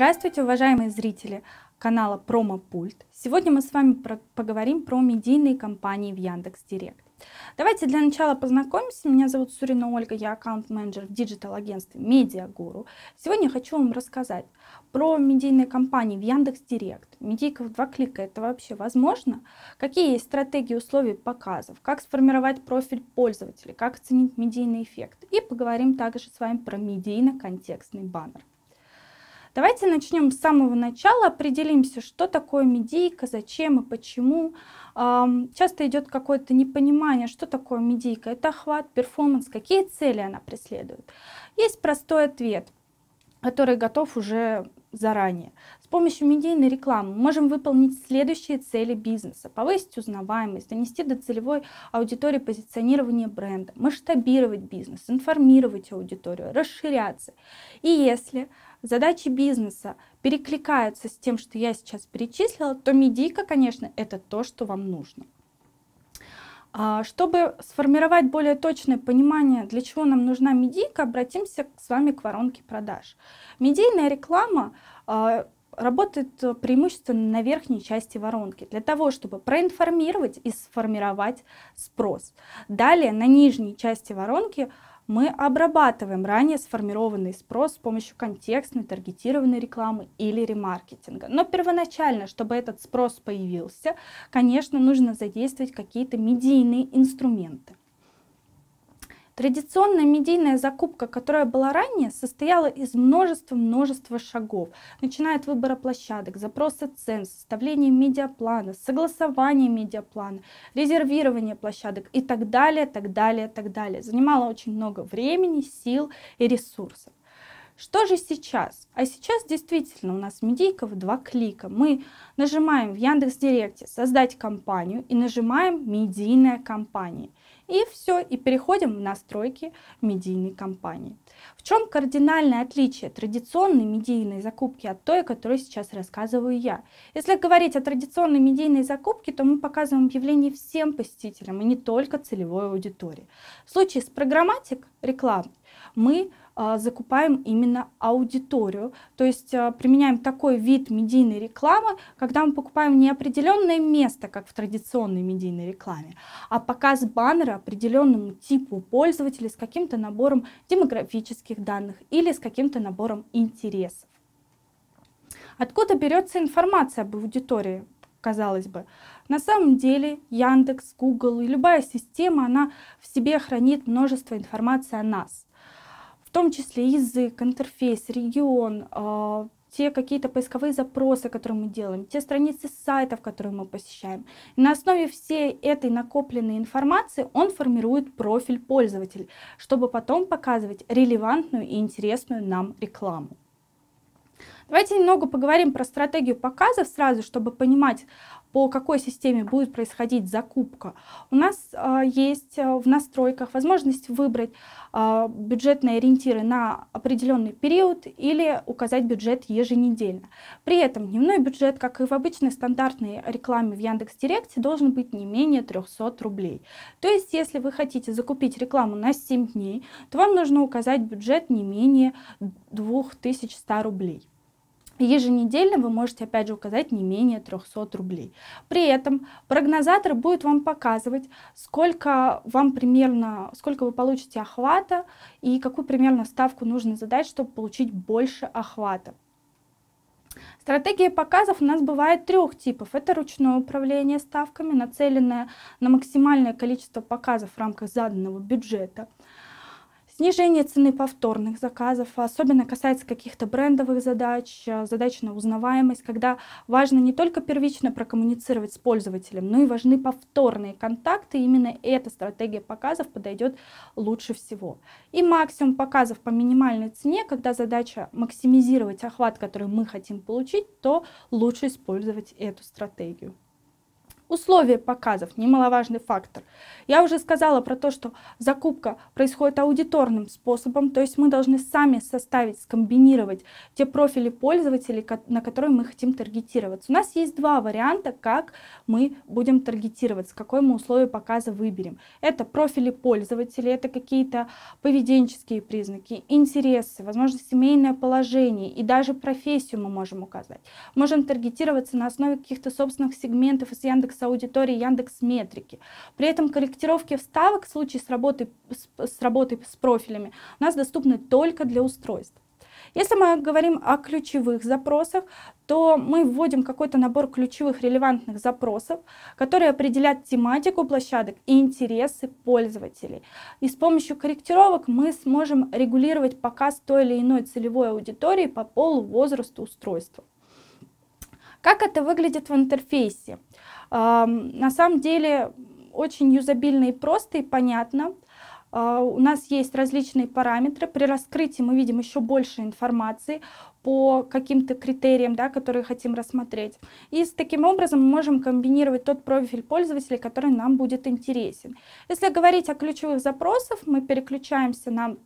Здравствуйте, уважаемые зрители канала Промопульт. Сегодня мы с вами про поговорим про медийные компании в Яндекс.Директ. Давайте для начала познакомимся. Меня зовут Сурина Ольга, я аккаунт-менеджер в диджитал-агентстве Медиагуру. Сегодня я хочу вам рассказать про медийные компании в Яндекс.Директ. Медийка в два клика – это вообще возможно? Какие есть стратегии условий показов? Как сформировать профиль пользователя? Как оценить медийный эффект? И поговорим также с вами про медийно-контекстный баннер. Давайте начнем с самого начала, определимся, что такое медийка, зачем и почему. Часто идет какое-то непонимание, что такое медийка. Это охват, перформанс, какие цели она преследует. Есть простой ответ, который готов уже заранее. С помощью медийной рекламы мы можем выполнить следующие цели бизнеса. Повысить узнаваемость, донести до целевой аудитории позиционирование бренда, масштабировать бизнес, информировать аудиторию, расширяться. И если задачи бизнеса перекликаются с тем, что я сейчас перечислила, то медийка, конечно, это то, что вам нужно. А, чтобы сформировать более точное понимание, для чего нам нужна медийка, обратимся с вами к воронке продаж. Медийная реклама а, работает преимущественно на верхней части воронки, для того, чтобы проинформировать и сформировать спрос. Далее на нижней части воронки – мы обрабатываем ранее сформированный спрос с помощью контекстной, таргетированной рекламы или ремаркетинга. Но первоначально, чтобы этот спрос появился, конечно, нужно задействовать какие-то медийные инструменты. Традиционная медийная закупка, которая была ранее, состояла из множества-множества шагов, начиная от выбора площадок, запроса цен, составления медиаплана, согласования медиаплана, резервирования площадок и так далее, так далее, так далее. Занимало очень много времени, сил и ресурсов. Что же сейчас? А сейчас действительно у нас медийка в два клика. Мы нажимаем в Яндекс.Директе «Создать компанию» и нажимаем «Медийная компания». И все, и переходим в настройки медийной кампании. В чем кардинальное отличие традиционной медийной закупки от той, о которой сейчас рассказываю я? Если говорить о традиционной медийной закупке, то мы показываем объявление всем посетителям, и не только целевой аудитории. В случае с программатик рекламы мы а, закупаем именно аудиторию. То есть а, применяем такой вид медийной рекламы, когда мы покупаем не определенное место, как в традиционной медийной рекламе, а показ баннера определенному типу пользователей с каким-то набором демографических данных или с каким-то набором интересов. Откуда берется информация об аудитории? казалось бы. На самом деле Яндекс, Google и любая система, она в себе хранит множество информации о нас в том числе язык, интерфейс, регион, а, те какие-то поисковые запросы, которые мы делаем, те страницы сайтов, которые мы посещаем. на основе всей этой накопленной информации он формирует профиль пользователя, чтобы потом показывать релевантную и интересную нам рекламу. Давайте немного поговорим про стратегию показов сразу, чтобы понимать, по какой системе будет происходить закупка. У нас э, есть а, в настройках возможность выбрать э, бюджетные ориентиры на определенный период или указать бюджет еженедельно. При этом дневной бюджет, как и в обычной стандартной рекламе в Яндекс.Директе, должен быть не менее 300 рублей. То есть, если вы хотите закупить рекламу на 7 дней, то вам нужно указать бюджет не менее 2100 рублей. Еженедельно вы можете опять же указать не менее 300 рублей. При этом прогнозатор будет вам показывать, сколько вам примерно, сколько вы получите охвата и какую примерно ставку нужно задать, чтобы получить больше охвата. Стратегия показов у нас бывает трех типов. Это ручное управление ставками, нацеленное на максимальное количество показов в рамках заданного бюджета – Снижение цены повторных заказов, особенно касается каких-то брендовых задач, э, задач на узнаваемость, когда важно не только первично прокоммуницировать с пользователем, но и важны повторные контакты. Именно эта стратегия показов подойдет лучше всего. И максимум показов по минимальной цене, когда задача максимизировать охват, который мы хотим получить, то лучше использовать эту стратегию. Условия показов – немаловажный фактор. Я уже сказала про то, что закупка происходит аудиторным способом, то есть мы должны сами составить, скомбинировать те профили пользователей, на которые мы хотим таргетироваться. У нас есть два варианта, как мы будем таргетироваться, какой мы условие показа выберем. Это профили пользователей, это какие-то поведенческие признаки, интересы, возможно, семейное положение и даже профессию мы можем указать. Можем таргетироваться на основе каких-то собственных сегментов из Яндекс с аудиторией Яндекс Метрики. При этом корректировки вставок в случае с работой с, с работой с профилями у нас доступны только для устройств. Если мы говорим о ключевых запросах, то мы вводим какой-то набор ключевых релевантных запросов, которые определят тематику площадок и интересы пользователей. И с помощью корректировок мы сможем регулировать показ той или иной целевой аудитории по полу, возрасту устройства. Как это выглядит в интерфейсе? На самом деле очень юзабильно и просто, и понятно. А, у нас есть различные параметры. При раскрытии мы видим еще больше информации по каким-то критериям, да, которые хотим рассмотреть. И с таким образом мы можем комбинировать тот профиль пользователя, который нам будет интересен. Если говорить о ключевых запросах, мы переключаемся на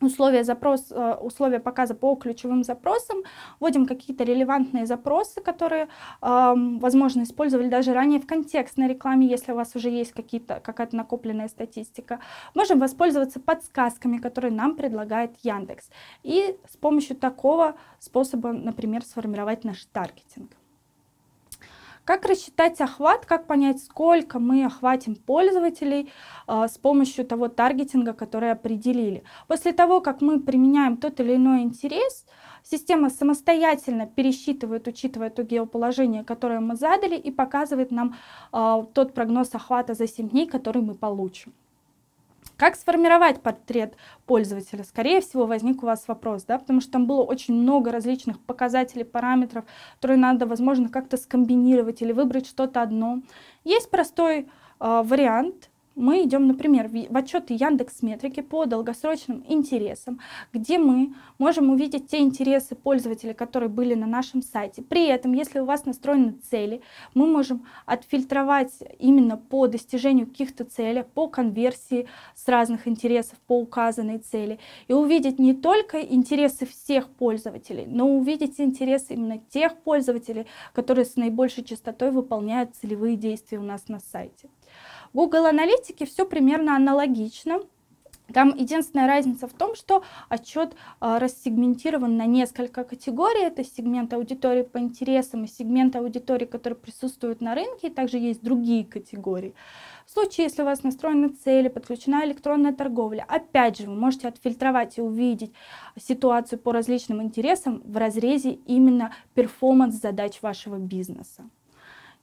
условия, запрос, э, условия показа по ключевым запросам, вводим какие-то релевантные запросы, которые, эм, возможно, использовали даже ранее в контекстной рекламе, если у вас уже есть какие-то, какая-то накопленная статистика. Можем воспользоваться подсказками, которые нам предлагает Яндекс. И с помощью такого способа, например, сформировать наш таргетинг. Как рассчитать охват, как понять, сколько мы охватим пользователей э, с помощью того таргетинга, который определили. После того, как мы применяем тот или иной интерес, система самостоятельно пересчитывает, учитывая то геоположение, которое мы задали, и показывает нам э, тот прогноз охвата за 7 дней, который мы получим. Как сформировать портрет пользователя? Скорее всего, возник у вас вопрос, да, потому что там было очень много различных показателей, параметров, которые надо, возможно, как-то скомбинировать или выбрать что-то одно. Есть простой э, вариант – мы идем, например, в отчеты Яндекс Метрики по долгосрочным интересам, где мы можем увидеть те интересы пользователей, которые были на нашем сайте. При этом, если у вас настроены цели, мы можем отфильтровать именно по достижению каких-то целей, по конверсии с разных интересов, по указанной цели, и увидеть не только интересы всех пользователей, но увидеть интересы именно тех пользователей, которые с наибольшей частотой выполняют целевые действия у нас на сайте. Google аналитики все примерно аналогично. Там единственная разница в том, что отчет э, а, рассегментирован на несколько категорий. Это сегмент аудитории по интересам и сегмент аудитории, который присутствует на рынке. И также есть другие категории. В случае, если у вас настроены цели, подключена электронная торговля, опять же, вы можете отфильтровать и увидеть ситуацию по различным интересам в разрезе именно перформанс задач вашего бизнеса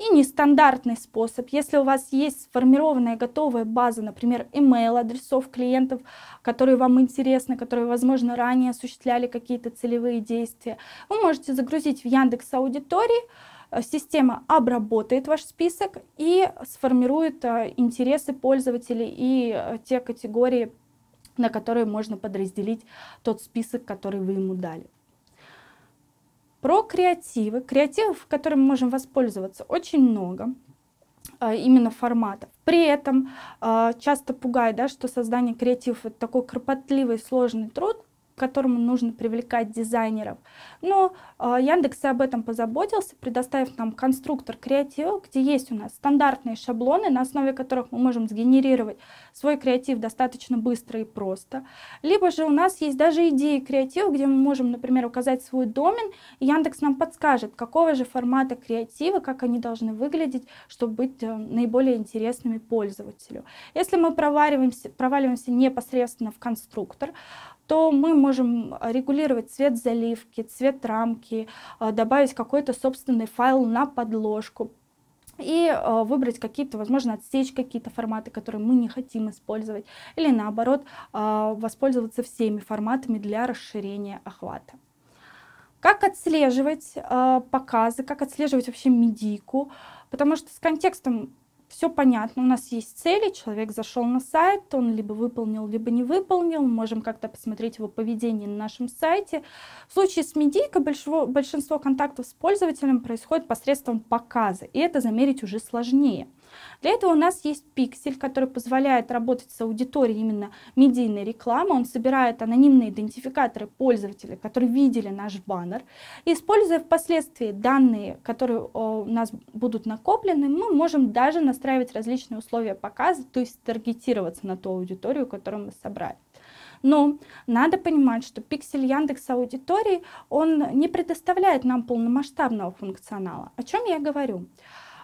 и нестандартный способ. Если у вас есть сформированная готовая база, например, email адресов клиентов, которые вам интересны, которые, возможно, ранее осуществляли какие-то целевые действия, вы можете загрузить в Яндекс Аудитории, э, система обработает ваш список и сформирует э, интересы пользователей и э, те категории, на которые можно подразделить тот список, который вы ему дали. Про креативы. Креативов, которыми мы можем воспользоваться, очень много а, именно форматов. При этом а, часто пугает, да, что создание креативов – это такой кропотливый, сложный труд, которому нужно привлекать дизайнеров. Но э, Яндекс об этом позаботился, предоставив нам конструктор креатива, где есть у нас стандартные шаблоны, на основе которых мы можем сгенерировать свой креатив достаточно быстро и просто. Либо же у нас есть даже идеи креатива, где мы можем, например, указать свой домен, и Яндекс нам подскажет, какого же формата креатива, как они должны выглядеть, чтобы быть э, наиболее интересными пользователю. Если мы проваливаемся, проваливаемся непосредственно в конструктор, то мы можем а, регулировать цвет заливки, цвет рамки, а, добавить какой-то собственный файл на подложку и а, выбрать какие-то, возможно, отсечь какие-то форматы, которые мы не хотим использовать, или наоборот, воспользоваться всеми форматами для расширения охвата. Как отслеживать показы, как отслеживать вообще медийку, потому что с контекстом все понятно, у нас есть цели, человек зашел на сайт, он либо выполнил, либо не выполнил, мы можем как-то посмотреть его поведение на нашем сайте. В случае с медийкой большинство, большинство контактов с пользователем происходит посредством показа, и это замерить уже сложнее – для этого у нас есть пиксель, который позволяет работать с аудиторией именно медийной рекламы. Он собирает анонимные идентификаторы пользователей, которые видели наш баннер. И, используя впоследствии данные, которые у нас будут накоплены, мы можем даже настраивать различные условия показа, то есть таргетироваться на ту аудиторию, которую мы собрали. Но надо понимать, что пиксель Яндекс аудитории, он не предоставляет нам полномасштабного функционала. О чем я говорю?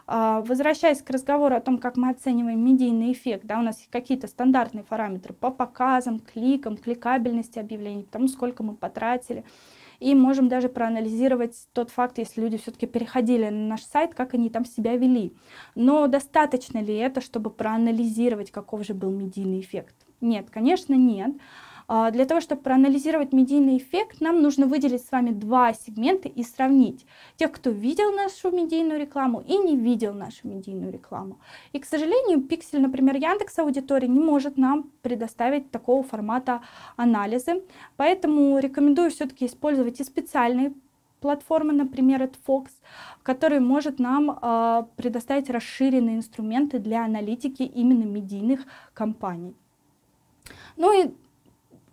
А, возвращаясь к разговору о том, как мы оцениваем медийный эффект, да, у нас какие-то стандартные параметры по показам, кликам, кликабельности объявлений, тому, сколько мы потратили. И можем даже проанализировать тот факт, если люди все-таки переходили на наш сайт, как они там себя вели. Но достаточно ли это, чтобы проанализировать, каков же был медийный эффект? Нет, конечно, нет. А, для того, чтобы проанализировать медийный эффект, нам нужно выделить с вами два сегмента и сравнить тех, кто видел нашу медийную рекламу и не видел нашу медийную рекламу. И, к сожалению, пиксель, например, Яндекс аудитории не может нам предоставить такого формата анализы, поэтому рекомендую все-таки использовать и специальные платформы, например, AdFox, который может нам э, предоставить расширенные инструменты для аналитики именно медийных компаний. Ну и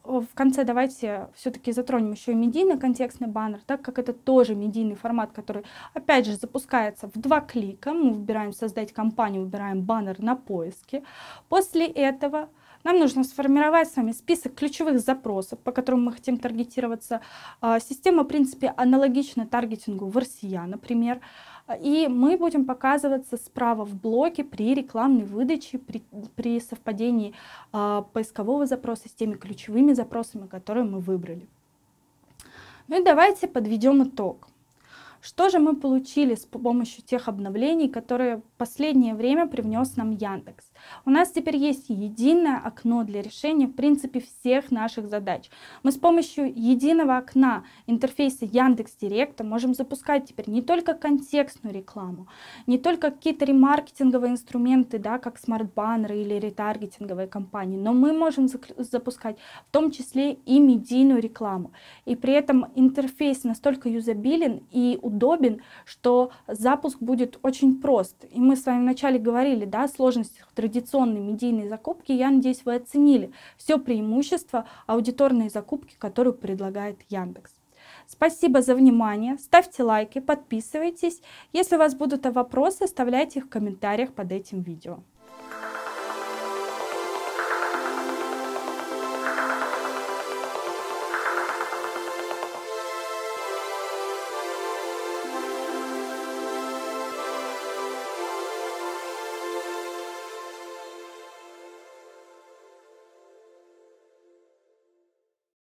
в конце давайте все-таки затронем еще и медийный контекстный баннер, так как это тоже медийный формат, который, опять же, запускается в два клика. Мы выбираем «Создать компанию», выбираем баннер на поиске. После этого нам нужно сформировать с вами список ключевых запросов, по которым мы хотим таргетироваться. А, система, в принципе, аналогична таргетингу в RCA, например. Например, и мы будем показываться справа в блоке при рекламной выдаче, при, при совпадении э, поискового запроса с теми ключевыми запросами, которые мы выбрали. Ну и давайте подведем итог. Что же мы получили с помощью тех обновлений, которые последнее время привнес нам Яндекс. У нас теперь есть единое окно для решения, в принципе, всех наших задач. Мы с помощью единого окна интерфейса Яндекс Директа можем запускать теперь не только контекстную рекламу, не только какие-то ремаркетинговые инструменты, да, как смарт-баннеры или ретаргетинговые кампании, но мы можем запускать в том числе и медийную рекламу. И при этом интерфейс настолько юзабилен и удобен, что запуск будет очень прост. И мы мы с вами вначале говорили, да, о традиционной медийной закупки, я надеюсь, вы оценили все преимущества аудиторной закупки, которую предлагает Яндекс. Спасибо за внимание, ставьте лайки, подписывайтесь. Если у вас будут вопросы, оставляйте их в комментариях под этим видео.